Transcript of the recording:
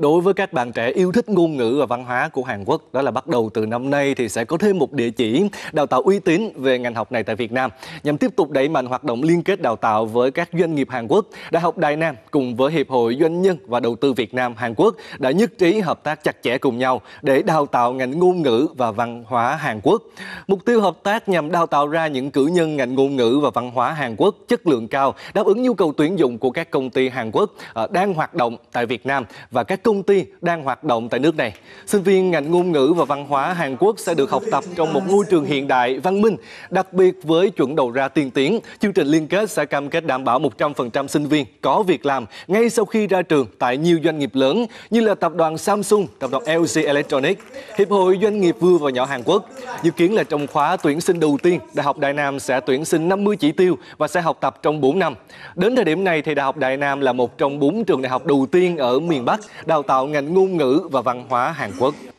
đối với các bạn trẻ yêu thích ngôn ngữ và văn hóa của Hàn Quốc đó là bắt đầu từ năm nay thì sẽ có thêm một địa chỉ đào tạo uy tín về ngành học này tại Việt Nam nhằm tiếp tục đẩy mạnh hoạt động liên kết đào tạo với các doanh nghiệp Hàn Quốc. Đại học Đài Nam cùng với Hiệp hội Doanh nhân và Đầu tư Việt Nam Hàn Quốc đã nhất trí hợp tác chặt chẽ cùng nhau để đào tạo ngành ngôn ngữ và văn hóa Hàn Quốc. Mục tiêu hợp tác nhằm đào tạo ra những cử nhân ngành ngôn ngữ và văn hóa Hàn Quốc chất lượng cao đáp ứng nhu cầu tuyển dụng của các công ty Hàn Quốc ờ, đang hoạt động tại Việt Nam và các công ty đang hoạt động tại nước này. Sinh viên ngành ngôn ngữ và văn hóa Hàn Quốc sẽ được học tập trong một môi trường hiện đại, văn minh, đặc biệt với chuẩn đầu ra tiên tiến. Chương trình liên kết sẽ cam kết đảm bảo 100% sinh viên có việc làm ngay sau khi ra trường tại nhiều doanh nghiệp lớn như là tập đoàn Samsung, tập đoàn LG Electronics, Hiệp hội Doanh nghiệp vừa và nhỏ Hàn Quốc. Dự kiến là trong khóa tuyển sinh đầu tiên, Đại học Đại Nam sẽ tuyển sinh 50 chỉ tiêu và sẽ học tập trong 4 năm. Đến thời điểm này thì Đại học Đại Nam là một trong 4 trường đại học đầu tiên ở miền Bắc, đào đào tạo ngành ngôn ngữ và văn hóa Hàn Quốc.